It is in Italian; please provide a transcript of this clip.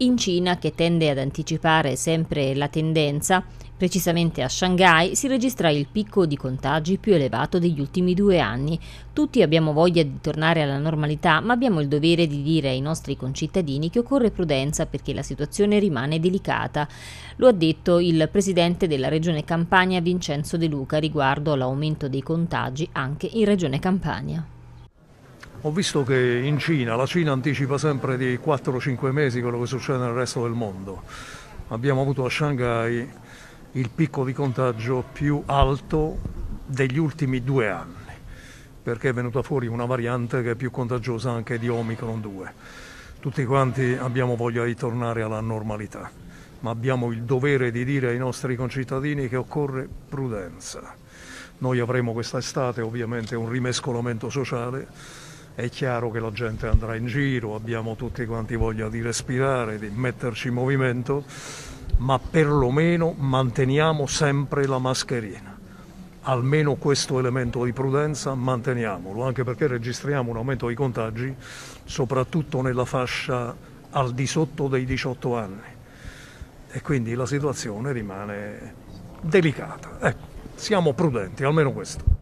In Cina, che tende ad anticipare sempre la tendenza, precisamente a Shanghai, si registra il picco di contagi più elevato degli ultimi due anni. Tutti abbiamo voglia di tornare alla normalità, ma abbiamo il dovere di dire ai nostri concittadini che occorre prudenza perché la situazione rimane delicata. Lo ha detto il presidente della regione Campania Vincenzo De Luca riguardo all'aumento dei contagi anche in regione Campania. Ho visto che in Cina, la Cina anticipa sempre di 4-5 mesi quello che succede nel resto del mondo. Abbiamo avuto a Shanghai il picco di contagio più alto degli ultimi due anni, perché è venuta fuori una variante che è più contagiosa anche di Omicron 2. Tutti quanti abbiamo voglia di tornare alla normalità, ma abbiamo il dovere di dire ai nostri concittadini che occorre prudenza. Noi avremo quest'estate ovviamente un rimescolamento sociale è chiaro che la gente andrà in giro, abbiamo tutti quanti voglia di respirare, di metterci in movimento, ma perlomeno manteniamo sempre la mascherina. Almeno questo elemento di prudenza manteniamolo, anche perché registriamo un aumento dei contagi, soprattutto nella fascia al di sotto dei 18 anni. E quindi la situazione rimane delicata. Ecco, siamo prudenti, almeno questo.